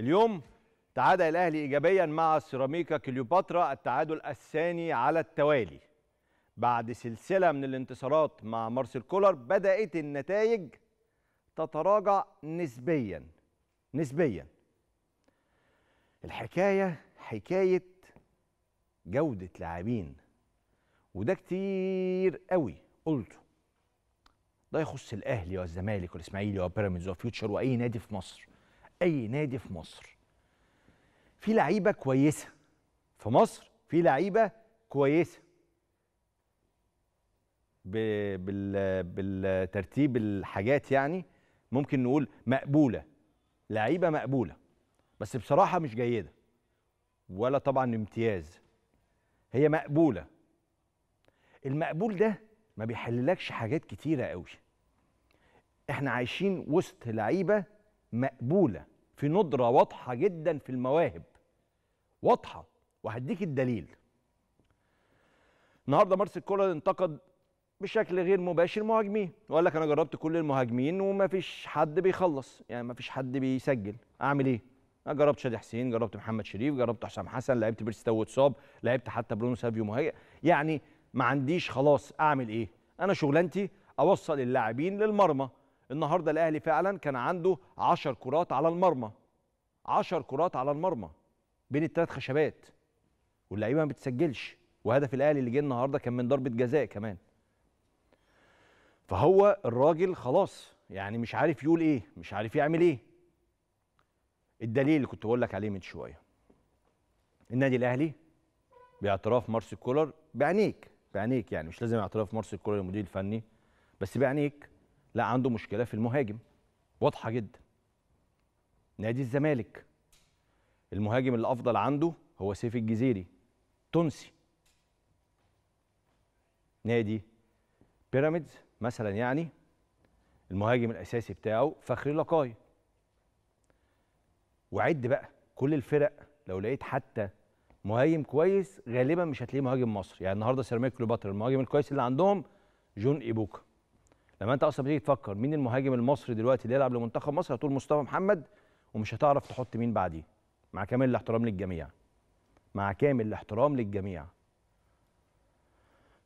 اليوم تعادل الاهلي ايجابيا مع سيراميكا كليوباترا التعادل الثاني على التوالي بعد سلسله من الانتصارات مع مارسيل كولر بدات النتائج تتراجع نسبيا نسبيا الحكايه حكايه جوده لاعبين وده كتير قوي قلته ده يخص الاهلي والزمالك والاسماعيلي وبيراميدز وفيوتشر واي نادي في مصر اي نادي في مصر في لعيبه كويسه في مصر في لعيبه كويسه بالترتيب الحاجات يعني ممكن نقول مقبوله لعيبه مقبوله بس بصراحه مش جيده ولا طبعا امتياز هي مقبوله المقبول ده ما بيحللكش حاجات كتيره قوي احنا عايشين وسط لعيبه مقبوله في ندره واضحه جدا في المواهب واضحه وهديك الدليل النهارده مارسيل كولر انتقد بشكل غير مباشر مهاجمين وقال لك انا جربت كل المهاجمين وما فيش حد بيخلص يعني ما فيش حد بيسجل اعمل ايه انا جربت شادي حسين جربت محمد شريف جربت حسام حسن لعبت بيرستو اتصاب لعبت حتى برونو سافيو مهاجم يعني ما عنديش خلاص اعمل ايه انا شغلانتي اوصل اللاعبين للمرمى النهارده الاهلي فعلا كان عنده 10 كرات على المرمى 10 كرات على المرمى بين الثلاث خشبات واللعيبه ما بتسجلش وهدف الاهلي اللي جه النهارده كان من ضربه جزاء كمان فهو الراجل خلاص يعني مش عارف يقول ايه مش عارف يعمل ايه الدليل اللي كنت بقول لك عليه من شويه النادي الاهلي باعتراف مارسيل كولر بعينيك بعينيك يعني مش لازم اعتراف مارسيل كولر المدير الفني بس بعينيك لا عنده مشكله في المهاجم واضحه جدا نادي الزمالك المهاجم الافضل عنده هو سيف الجزيري تونسي نادي بيراميدز مثلا يعني المهاجم الاساسي بتاعه فخري لقاي وعد بقى كل الفرق لو لقيت حتى مهاجم كويس غالبا مش هتلاقيه مهاجم مصري يعني النهارده سيراميكا كليوباترا المهاجم الكويس اللي عندهم جون ايبوكا لما انت اصلا بتيجي تفكر مين المهاجم المصري دلوقتي اللي يلعب لمنتخب مصر هتقول مصطفى محمد ومش هتعرف تحط مين بعديه مع كامل الاحترام للجميع مع كامل الاحترام للجميع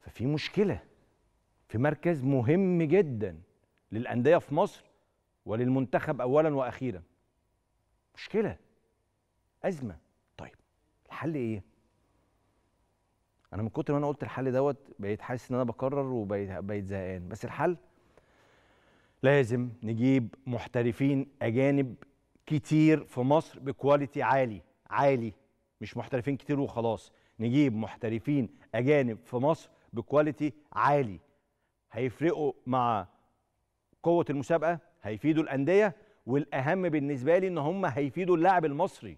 ففي مشكله في مركز مهم جدا للانديه في مصر وللمنتخب اولا واخيرا مشكله ازمه طيب الحل ايه انا من كتر ما انا قلت الحل دوت بقيت حاسس ان انا بكرر وبقيت زهقان بس الحل لازم نجيب محترفين اجانب كتير في مصر بكواليتي عالي عالي مش محترفين كتير وخلاص نجيب محترفين اجانب في مصر بكواليتي عالي هيفرقوا مع قوه المسابقه هيفيدوا الانديه والاهم بالنسبه لي ان هم هيفيدوا اللاعب المصري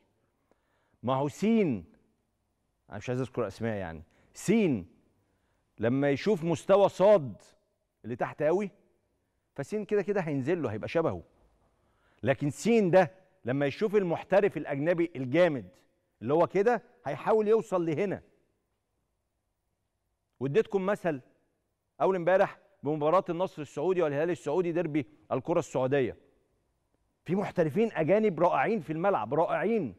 ما هو سين انا مش عايز اذكر اسماء يعني سين لما يشوف مستوى صاد اللي تحت قوي فسين كده كده هينزل له هيبقى شبهه لكن سين ده لما يشوف المحترف الاجنبي الجامد اللي هو كده هيحاول يوصل لهنا واديتكم مثل اول امبارح بمباراه النصر السعودي والهلال السعودي ديربي الكره السعوديه في محترفين اجانب رائعين في الملعب رائعين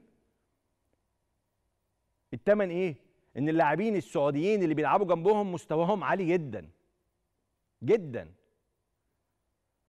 التمن ايه ان اللاعبين السعوديين اللي بيلعبوا جنبهم مستواهم عالي جدا جدا